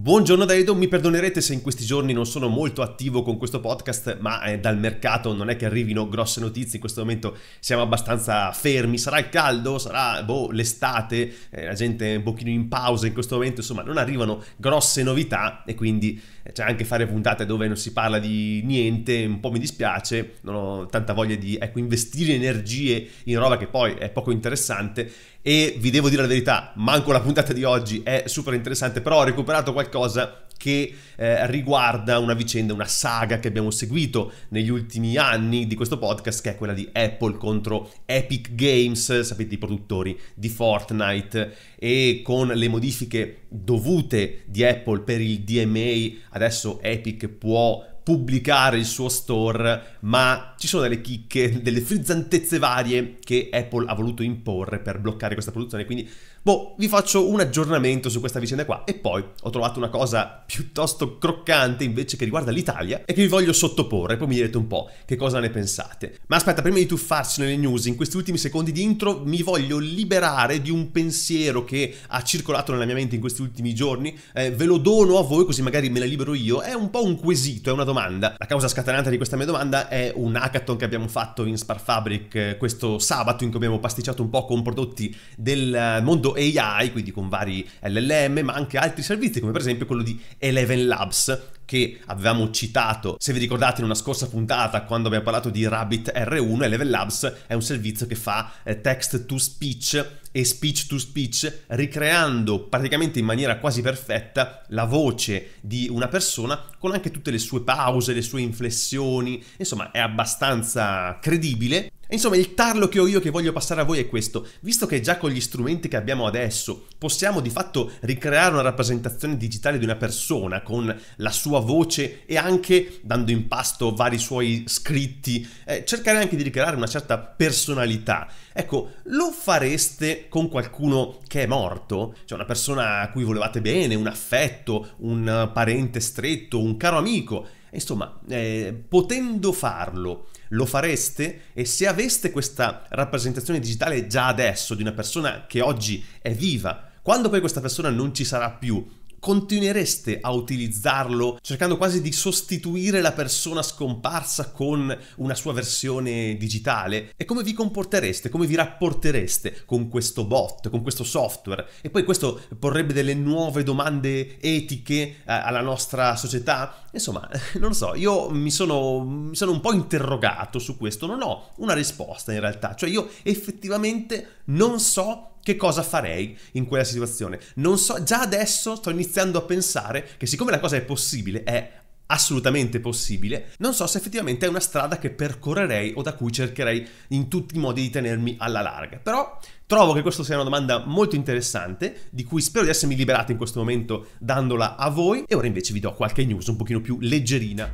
Buongiorno Daito, mi perdonerete se in questi giorni non sono molto attivo con questo podcast, ma eh, dal mercato non è che arrivino grosse notizie, in questo momento siamo abbastanza fermi, sarà il caldo, sarà boh, l'estate, eh, la gente è un pochino in pausa in questo momento, insomma non arrivano grosse novità e quindi cioè anche fare puntate dove non si parla di niente un po' mi dispiace, non ho tanta voglia di ecco, investire energie in roba che poi è poco interessante e vi devo dire la verità, manco la puntata di oggi è super interessante, però ho recuperato qualcosa che eh, riguarda una vicenda, una saga che abbiamo seguito negli ultimi anni di questo podcast, che è quella di Apple contro Epic Games, sapete i produttori di Fortnite, e con le modifiche dovute di Apple per il DMA, adesso Epic può pubblicare il suo store, ma ci sono delle chicche, delle frizzantezze varie che Apple ha voluto imporre per bloccare questa produzione, quindi Boh, vi faccio un aggiornamento su questa vicenda qua e poi ho trovato una cosa piuttosto croccante invece che riguarda l'Italia e che vi voglio sottoporre, poi mi direte un po' che cosa ne pensate. Ma aspetta, prima di tuffarci nelle news, in questi ultimi secondi di intro mi voglio liberare di un pensiero che ha circolato nella mia mente in questi ultimi giorni, eh, ve lo dono a voi così magari me la libero io, è un po' un quesito, è una domanda. La causa scatenante di questa mia domanda è un hackathon che abbiamo fatto in Sparfabric eh, questo sabato in cui abbiamo pasticciato un po' con prodotti del eh, mondo mondo AI, quindi con vari LLM, ma anche altri servizi come per esempio quello di Eleven Labs che avevamo citato, se vi ricordate in una scorsa puntata quando abbiamo parlato di Rabbit R1, Eleven Labs è un servizio che fa eh, text to speech e speech to speech, ricreando praticamente in maniera quasi perfetta la voce di una persona con anche tutte le sue pause, le sue inflessioni, insomma è abbastanza credibile Insomma, il tarlo che ho io che voglio passare a voi è questo. Visto che già con gli strumenti che abbiamo adesso possiamo di fatto ricreare una rappresentazione digitale di una persona con la sua voce e anche dando in pasto vari suoi scritti, eh, cercare anche di ricreare una certa personalità. Ecco, lo fareste con qualcuno che è morto? Cioè una persona a cui volevate bene, un affetto, un parente stretto, un caro amico? Insomma, eh, potendo farlo, lo fareste? E se aveste questa rappresentazione digitale già adesso di una persona che oggi è viva, quando poi questa persona non ci sarà più, continuereste a utilizzarlo cercando quasi di sostituire la persona scomparsa con una sua versione digitale? E come vi comportereste, come vi rapportereste con questo bot, con questo software? E poi questo porrebbe delle nuove domande etiche eh, alla nostra società? Insomma, non lo so, io mi sono, mi sono un po' interrogato su questo, non ho una risposta in realtà, cioè io effettivamente non so che cosa farei in quella situazione? Non so, già adesso sto iniziando a pensare che siccome la cosa è possibile, è assolutamente possibile, non so se effettivamente è una strada che percorrerei o da cui cercherei in tutti i modi di tenermi alla larga. Però trovo che questa sia una domanda molto interessante, di cui spero di essermi liberato in questo momento dandola a voi e ora invece vi do qualche news un pochino più leggerina.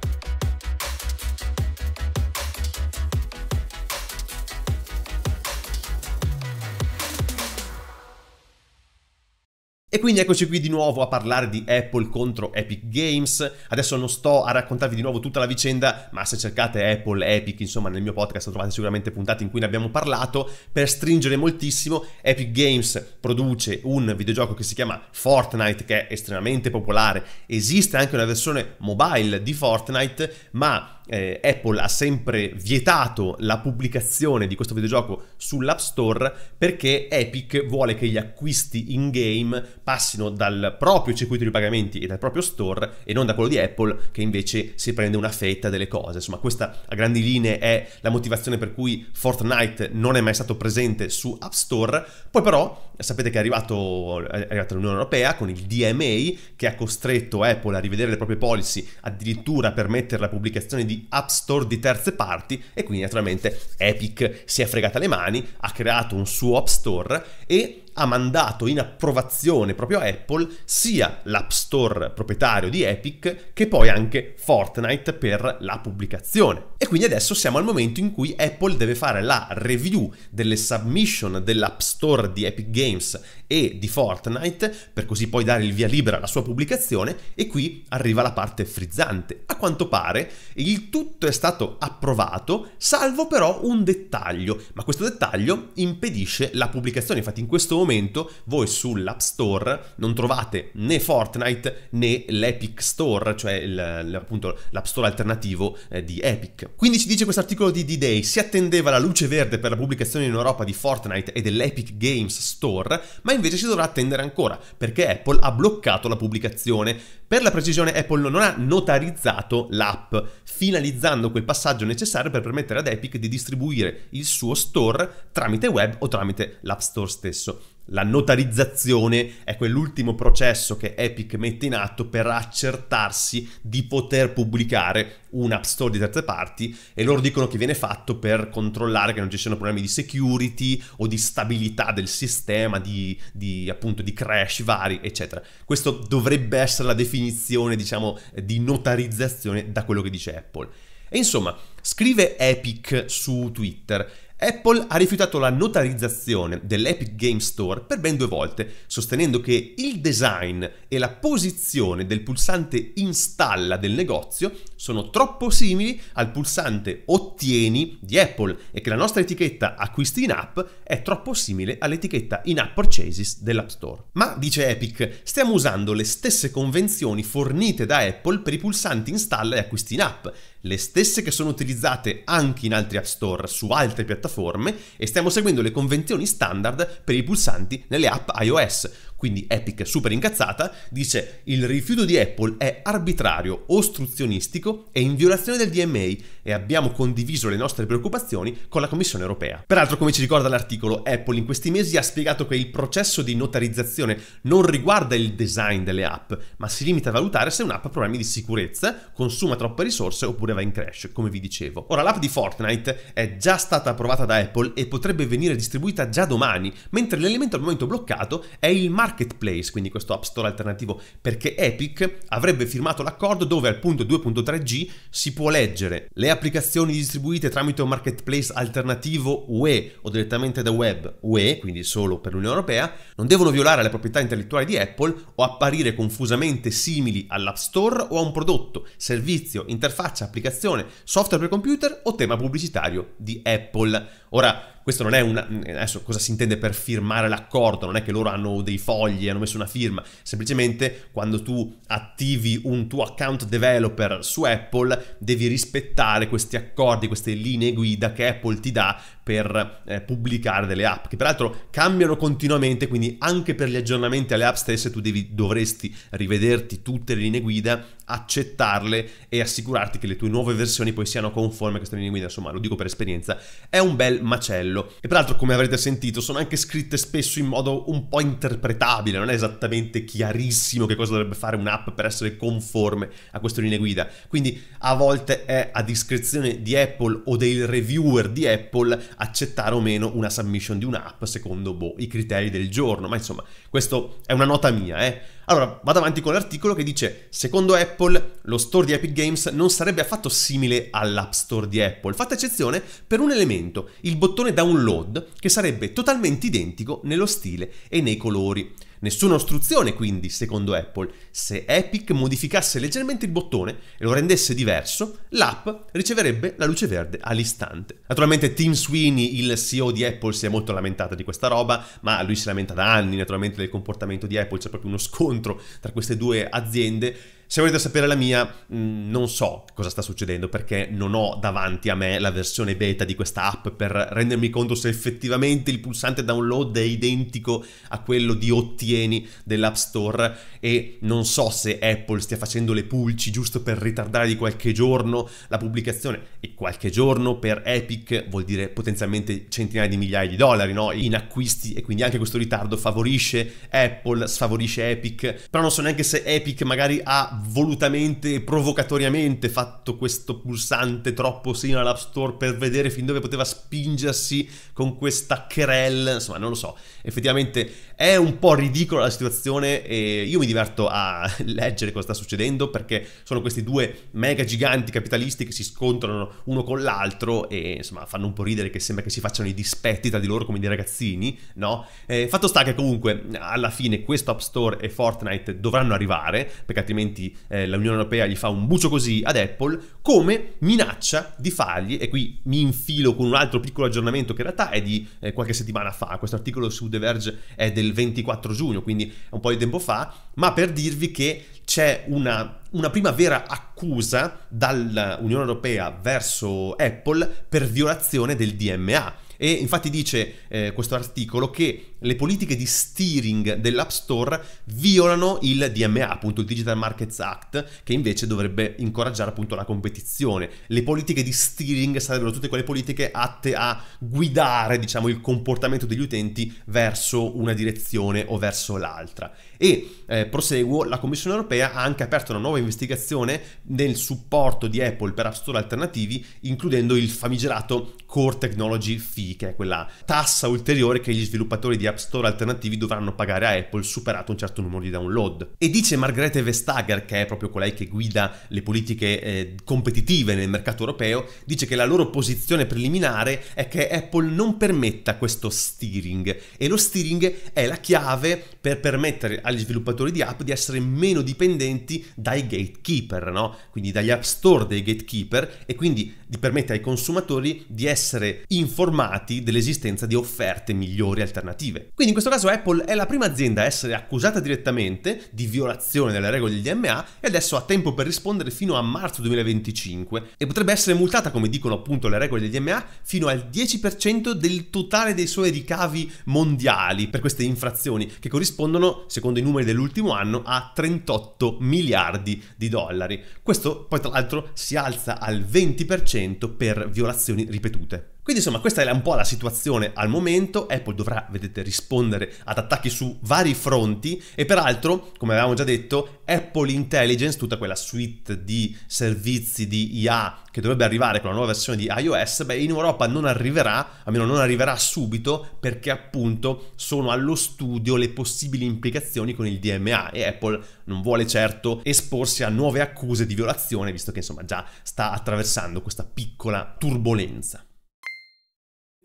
E quindi eccoci qui di nuovo a parlare di Apple contro Epic Games. Adesso non sto a raccontarvi di nuovo tutta la vicenda, ma se cercate Apple, Epic, insomma nel mio podcast trovate sicuramente puntate in cui ne abbiamo parlato. Per stringere moltissimo, Epic Games produce un videogioco che si chiama Fortnite, che è estremamente popolare. Esiste anche una versione mobile di Fortnite, ma eh, Apple ha sempre vietato la pubblicazione di questo videogioco sull'App Store perché Epic vuole che gli acquisti in game passino dal proprio circuito di pagamenti e dal proprio store e non da quello di Apple che invece si prende una fetta delle cose. Insomma, questa a grandi linee è la motivazione per cui Fortnite non è mai stato presente su App Store. Poi però sapete che è arrivato, è arrivata l'Unione Europea con il DMA che ha costretto Apple a rivedere le proprie policy, addirittura permettere la pubblicazione di di app store di terze parti e quindi naturalmente Epic si è fregata le mani, ha creato un suo app store e ha mandato in approvazione proprio a Apple sia l'App Store proprietario di Epic che poi anche Fortnite per la pubblicazione. E quindi adesso siamo al momento in cui Apple deve fare la review delle submission dell'App Store di Epic Games e di Fortnite per così poi dare il via libera alla sua pubblicazione e qui arriva la parte frizzante. A quanto pare il tutto è stato approvato salvo però un dettaglio, ma questo dettaglio impedisce la pubblicazione, infatti in questo momento momento voi sull'App Store non trovate né Fortnite né l'Epic Store, cioè il, appunto l'App Store alternativo eh, di Epic. Quindi ci dice questo articolo di D-Day, si attendeva la luce verde per la pubblicazione in Europa di Fortnite e dell'Epic Games Store, ma invece si dovrà attendere ancora perché Apple ha bloccato la pubblicazione. Per la precisione Apple non ha notarizzato l'app, finalizzando quel passaggio necessario per permettere ad Epic di distribuire il suo store tramite web o tramite l'App Store stesso. La notarizzazione è quell'ultimo processo che Epic mette in atto per accertarsi di poter pubblicare un'app store di terze parti e loro dicono che viene fatto per controllare che non ci siano problemi di security o di stabilità del sistema, di, di appunto di crash vari, eccetera. Questo dovrebbe essere la definizione, diciamo, di notarizzazione da quello che dice Apple. E insomma, scrive Epic su Twitter. Apple ha rifiutato la notarizzazione dell'Epic Game Store per ben due volte, sostenendo che il design e la posizione del pulsante installa del negozio sono troppo simili al pulsante ottieni di Apple e che la nostra etichetta acquisti in app è troppo simile all'etichetta in app purchases dell'App Store. Ma, dice Epic, stiamo usando le stesse convenzioni fornite da Apple per i pulsanti installa e acquisti in app, le stesse che sono utilizzate anche in altri App Store su altre piattaforme piattaforme e stiamo seguendo le convenzioni standard per i pulsanti nelle app iOS. Quindi Epic, super incazzata, dice il rifiuto di Apple è arbitrario, ostruzionistico e in violazione del DMA e abbiamo condiviso le nostre preoccupazioni con la Commissione europea. Peraltro, come ci ricorda l'articolo, Apple in questi mesi ha spiegato che il processo di notarizzazione non riguarda il design delle app, ma si limita a valutare se un'app ha problemi di sicurezza, consuma troppe risorse oppure va in crash, come vi dicevo. Ora, l'app di Fortnite è già stata approvata da Apple e potrebbe venire distribuita già domani, mentre l'elemento al momento bloccato è il marchio marketplace, quindi questo app store alternativo, perché Epic avrebbe firmato l'accordo dove al punto 2.3G si può leggere le applicazioni distribuite tramite un marketplace alternativo UE o direttamente da web UE, quindi solo per l'Unione Europea, non devono violare le proprietà intellettuali di Apple o apparire confusamente simili all'App Store o a un prodotto, servizio, interfaccia, applicazione, software per computer o tema pubblicitario di Apple. Ora, questo non è un... adesso cosa si intende per firmare l'accordo, non è che loro hanno dei fogli, hanno messo una firma, semplicemente quando tu attivi un tuo account developer su Apple devi rispettare questi accordi, queste linee guida che Apple ti dà per eh, pubblicare delle app, che peraltro cambiano continuamente, quindi anche per gli aggiornamenti alle app stesse tu devi, dovresti rivederti tutte le linee guida, accettarle e assicurarti che le tue nuove versioni poi siano conformi a queste linee guida, insomma lo dico per esperienza, è un bel macello. E peraltro come avrete sentito sono anche scritte spesso in modo un po' interpretabile, non è esattamente chiarissimo che cosa dovrebbe fare un'app per essere conforme a queste linee guida, quindi a volte è a discrezione di Apple o dei reviewer di Apple accettare o meno una submission di un'app secondo boh, i criteri del giorno, ma insomma, questa è una nota mia, eh. Allora, vado avanti con l'articolo che dice, secondo Apple, lo store di Epic Games non sarebbe affatto simile all'App Store di Apple, fatta eccezione per un elemento, il bottone download, che sarebbe totalmente identico nello stile e nei colori. Nessuna ostruzione quindi, secondo Apple. Se Epic modificasse leggermente il bottone e lo rendesse diverso, l'app riceverebbe la luce verde all'istante. Naturalmente Tim Sweeney, il CEO di Apple, si è molto lamentato di questa roba, ma lui si lamenta da anni naturalmente del comportamento di Apple, c'è proprio uno scontro tra queste due aziende se volete sapere la mia, mm, non so cosa sta succedendo perché non ho davanti a me la versione beta di questa app per rendermi conto se effettivamente il pulsante download è identico a quello di ottieni dell'App Store e non so se Apple stia facendo le pulci giusto per ritardare di qualche giorno la pubblicazione e qualche giorno per Epic vuol dire potenzialmente centinaia di migliaia di dollari no? in acquisti e quindi anche questo ritardo favorisce Apple, sfavorisce Epic, però non so neanche se Epic magari ha volutamente e provocatoriamente fatto questo pulsante troppo simile all'App Store per vedere fin dove poteva spingersi con questa querel, insomma non lo so, effettivamente è un po' ridicola la situazione e io mi diverto a leggere cosa sta succedendo perché sono questi due mega giganti capitalisti che si scontrano uno con l'altro e insomma fanno un po' ridere che sembra che si facciano i dispetti tra di loro come dei ragazzini, no? Eh, fatto sta che comunque alla fine questo App Store e Fortnite dovranno arrivare perché altrimenti eh, l'Unione Europea gli fa un bucio così ad Apple come minaccia di fargli e qui mi infilo con un altro piccolo aggiornamento che in realtà è di eh, qualche settimana fa, questo articolo su The Verge è del del 24 giugno, quindi un po' di tempo fa, ma per dirvi che c'è una, una prima vera accusa dall'Unione Europea verso Apple per violazione del DMA. E infatti dice eh, questo articolo che le politiche di steering dell'App Store violano il DMA, appunto il Digital Markets Act, che invece dovrebbe incoraggiare appunto la competizione. Le politiche di steering sarebbero tutte quelle politiche atte a guidare, diciamo, il comportamento degli utenti verso una direzione o verso l'altra. E eh, proseguo, la Commissione europea ha anche aperto una nuova investigazione nel supporto di Apple per App Store alternativi, includendo il famigerato Core Technology Fee, che è quella tassa ulteriore che gli sviluppatori di App app store alternativi dovranno pagare a Apple superato un certo numero di download. E dice Margrethe Vestager, che è proprio colei che guida le politiche eh, competitive nel mercato europeo, dice che la loro posizione preliminare è che Apple non permetta questo steering e lo steering è la chiave per permettere agli sviluppatori di app di essere meno dipendenti dai gatekeeper, no? quindi dagli app store dei gatekeeper e quindi di permettere ai consumatori di essere informati dell'esistenza di offerte migliori alternative successive. Quindi in questo caso Apple è la prima azienda a essere accusata direttamente di violazione delle regole del DMA e adesso ha tempo per rispondere fino a marzo 2025 e potrebbe essere multata, come dicono appunto le regole del DMA, fino al 10% del totale dei suoi ricavi mondiali per queste infrazioni che corrispondono, secondo i numeri dell'ultimo anno, a 38 miliardi di dollari. Questo poi tra l'altro si alza al 20% per violazioni ripetute. Quindi insomma questa è un po' la situazione al momento, Apple dovrà, vedete, rispondere ad attacchi su vari fronti e peraltro, come avevamo già detto, Apple Intelligence, tutta quella suite di servizi di IA che dovrebbe arrivare con la nuova versione di iOS, beh in Europa non arriverà, almeno non arriverà subito perché appunto sono allo studio le possibili implicazioni con il DMA e Apple non vuole certo esporsi a nuove accuse di violazione visto che insomma già sta attraversando questa piccola turbolenza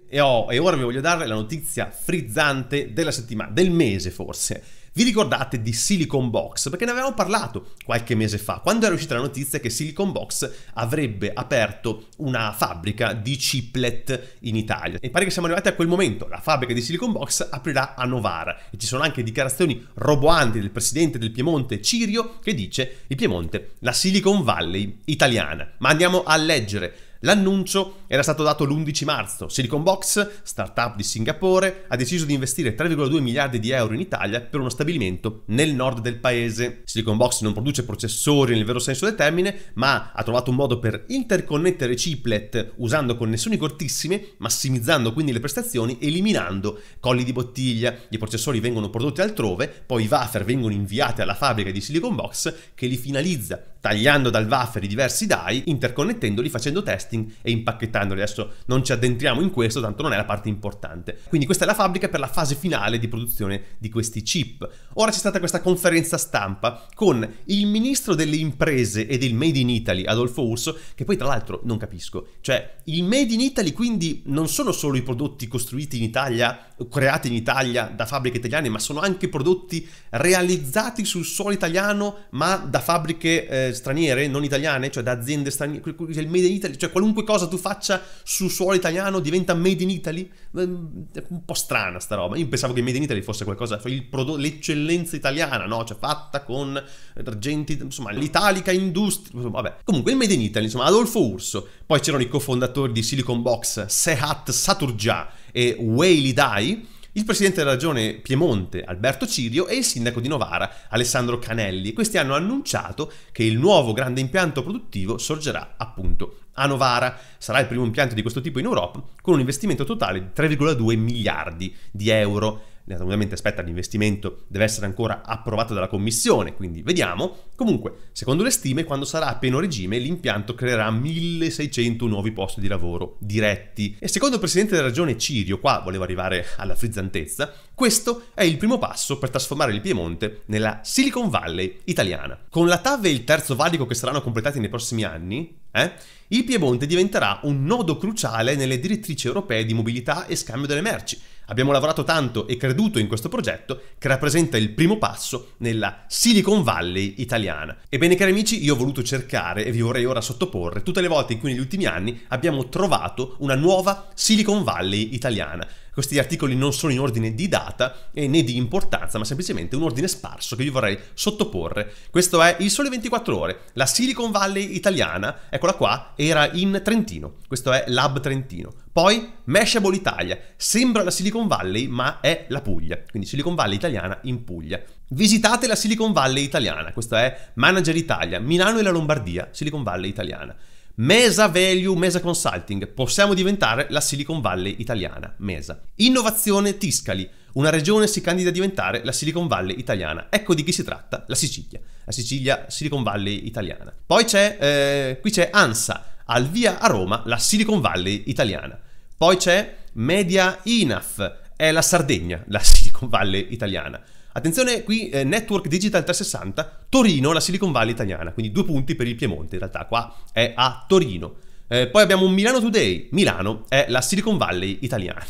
e, ho, e ora vi voglio dare la notizia frizzante della settimana, del mese forse. Vi ricordate di Silicon Box? Perché ne avevamo parlato qualche mese fa, quando era uscita la notizia che Silicon Box avrebbe aperto una fabbrica di chiplet in Italia. E pare che siamo arrivati a quel momento. La fabbrica di Silicon Box aprirà a Novara e ci sono anche dichiarazioni roboanti del presidente del Piemonte Cirio che dice il Piemonte la Silicon Valley italiana. Ma andiamo a leggere L'annuncio era stato dato l'11 marzo. Silicon Box, startup di Singapore, ha deciso di investire 3,2 miliardi di euro in Italia per uno stabilimento nel nord del paese. Silicon Box non produce processori nel vero senso del termine, ma ha trovato un modo per interconnettere chiplet usando connessioni cortissime, massimizzando quindi le prestazioni, eliminando colli di bottiglia. I processori vengono prodotti altrove, poi i wafer vengono inviati alla fabbrica di Silicon Box che li finalizza tagliando dal wafer i diversi DAI, interconnettendoli, facendo testing e impacchettandoli. Adesso non ci addentriamo in questo, tanto non è la parte importante. Quindi questa è la fabbrica per la fase finale di produzione di questi chip. Ora c'è stata questa conferenza stampa con il ministro delle imprese e del Made in Italy, Adolfo Urso, che poi tra l'altro non capisco. Cioè, il Made in Italy quindi non sono solo i prodotti costruiti in Italia, creati in Italia da fabbriche italiane, ma sono anche prodotti realizzati sul suolo italiano, ma da fabbriche... Eh, straniere, non italiane, cioè da aziende straniere, cioè il made in Italy, cioè qualunque cosa tu faccia su suolo italiano diventa made in Italy, è un po' strana sta roba, io pensavo che made in Italy fosse qualcosa, cioè prodotto, l'eccellenza italiana, no, cioè fatta con argenti, insomma l'italica industria, vabbè, comunque il made in Italy, insomma Adolfo Urso, poi c'erano i cofondatori di Silicon Box, Sehat Saturgia e Whaley Dai, il presidente della regione Piemonte Alberto Cirio e il sindaco di Novara Alessandro Canelli. Questi hanno annunciato che il nuovo grande impianto produttivo sorgerà appunto a Novara. Sarà il primo impianto di questo tipo in Europa con un investimento totale di 3,2 miliardi di euro naturalmente eh, aspetta l'investimento deve essere ancora approvato dalla commissione, quindi vediamo. Comunque, secondo le stime, quando sarà a pieno regime l'impianto creerà 1600 nuovi posti di lavoro diretti. E secondo il presidente della regione Cirio, qua volevo arrivare alla frizzantezza, questo è il primo passo per trasformare il Piemonte nella Silicon Valley italiana. Con la TAV e il terzo valico che saranno completati nei prossimi anni, eh? Il Piemonte diventerà un nodo cruciale nelle direttrici europee di mobilità e scambio delle merci, Abbiamo lavorato tanto e creduto in questo progetto che rappresenta il primo passo nella Silicon Valley italiana. Ebbene cari amici, io ho voluto cercare e vi vorrei ora sottoporre tutte le volte in cui negli ultimi anni abbiamo trovato una nuova Silicon Valley italiana. Questi articoli non sono in ordine di data né di importanza, ma semplicemente un ordine sparso che vi vorrei sottoporre. Questo è Il Sole 24 Ore, la Silicon Valley italiana, eccola qua, era in Trentino. Questo è Lab Trentino. Poi Mashable Italia, sembra la Silicon Valley ma è la Puglia, quindi Silicon Valley italiana in Puglia. Visitate la Silicon Valley italiana, questo è Manager Italia, Milano e la Lombardia, Silicon Valley italiana. Mesa Value, Mesa Consulting, possiamo diventare la Silicon Valley italiana, Mesa. Innovazione Tiscali, una regione si candida a diventare la Silicon Valley italiana. Ecco di chi si tratta, la Sicilia, la Sicilia Silicon Valley italiana. Poi c'è, eh, qui c'è ANSA, al via a Roma, la Silicon Valley italiana. Poi c'è Media INAF, è la Sardegna, la Silicon Valley italiana. Attenzione qui, eh, Network Digital 360, Torino, la Silicon Valley italiana, quindi due punti per il Piemonte, in realtà qua è a Torino. Eh, poi abbiamo Milano Today, Milano è la Silicon Valley italiana.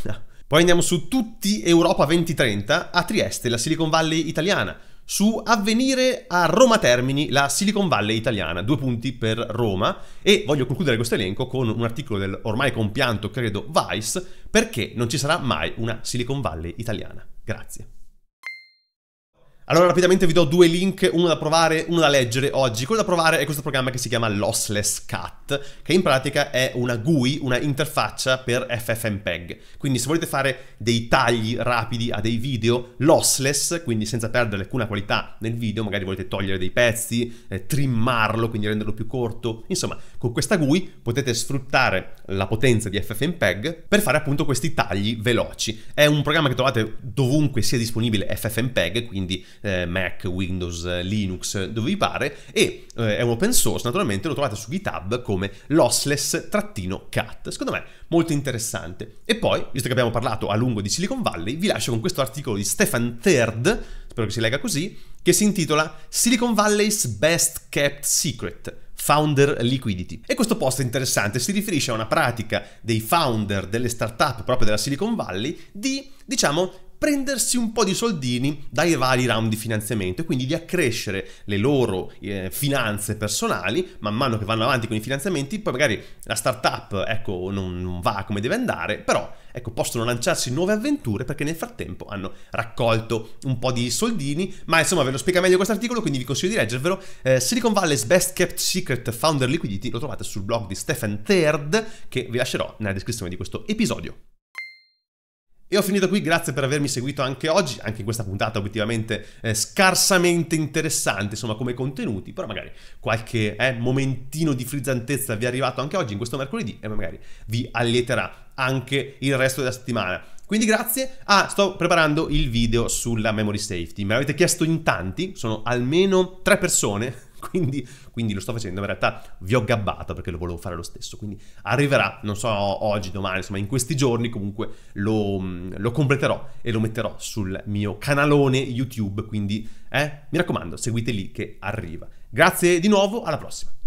Poi andiamo su tutti Europa 2030, a Trieste la Silicon Valley italiana, su Avvenire a Roma Termini, la Silicon Valley italiana, due punti per Roma e voglio concludere questo elenco con un articolo del ormai compianto, credo, Vice, perché non ci sarà mai una Silicon Valley italiana. Grazie. Allora rapidamente vi do due link, uno da provare, uno da leggere oggi. Quello da provare è questo programma che si chiama Lossless Cut, che in pratica è una GUI, una interfaccia per FFmpeg. Quindi se volete fare dei tagli rapidi a dei video lossless, quindi senza perdere alcuna qualità nel video, magari volete togliere dei pezzi, eh, trimmarlo, quindi renderlo più corto, insomma, con questa GUI potete sfruttare la potenza di FFmpeg per fare appunto questi tagli veloci. È un programma che trovate dovunque sia disponibile FFmpeg, quindi eh, Mac, Windows, eh, Linux, dove vi pare, e eh, è un open source, naturalmente lo trovate su GitHub come lossless-cat. Secondo me molto interessante. E poi, visto che abbiamo parlato a lungo di Silicon Valley, vi lascio con questo articolo di Stefan Third, spero che si legga così, che si intitola Silicon Valley's Best Kept Secret founder liquidity. E questo post è interessante, si riferisce a una pratica dei founder delle startup proprio della Silicon Valley di, diciamo, prendersi un po' di soldini dai vari round di finanziamento e quindi di accrescere le loro eh, finanze personali man mano che vanno avanti con i finanziamenti, poi magari la startup ecco, non, non va come deve andare, però ecco, possono lanciarsi nuove avventure perché nel frattempo hanno raccolto un po' di soldini, ma insomma ve lo spiega meglio questo articolo, quindi vi consiglio di leggervelo. Eh, Silicon Valley's Best Kept Secret Founder Liquidity lo trovate sul blog di Stephen Third che vi lascerò nella descrizione di questo episodio. E ho finito qui, grazie per avermi seguito anche oggi, anche in questa puntata obiettivamente eh, scarsamente interessante, insomma, come contenuti, però magari qualche eh, momentino di frizzantezza vi è arrivato anche oggi, in questo mercoledì, e magari vi allieterà anche il resto della settimana. Quindi grazie. Ah, sto preparando il video sulla memory safety. Me l'avete chiesto in tanti, sono almeno tre persone Quindi, quindi, lo sto facendo, in realtà vi ho gabbato perché lo volevo fare lo stesso, quindi arriverà, non so oggi, domani, insomma in questi giorni comunque lo, mm, lo completerò e lo metterò sul mio canalone YouTube, quindi eh, mi raccomando seguite lì che arriva. Grazie di nuovo, alla prossima!